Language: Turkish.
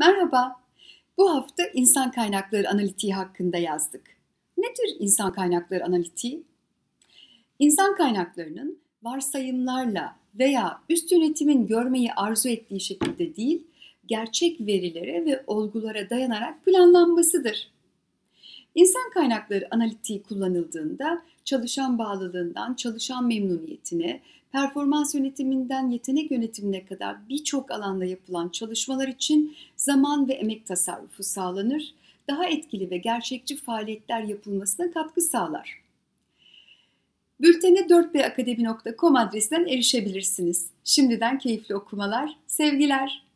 Merhaba. Bu hafta insan kaynakları analitiği hakkında yazdık. Nedir insan kaynakları analitiği? İnsan kaynaklarının varsayımlarla veya üst yönetimin görmeyi arzu ettiği şekilde değil, gerçek verilere ve olgulara dayanarak planlanmasıdır. İnsan kaynakları analitiği kullanıldığında çalışan bağlılığından çalışan memnuniyetine, performans yönetiminden yetenek yönetimine kadar birçok alanda yapılan çalışmalar için zaman ve emek tasarrufu sağlanır, daha etkili ve gerçekçi faaliyetler yapılmasına katkı sağlar. Bültene 4bakademi.com adresinden erişebilirsiniz. Şimdiden keyifli okumalar, sevgiler.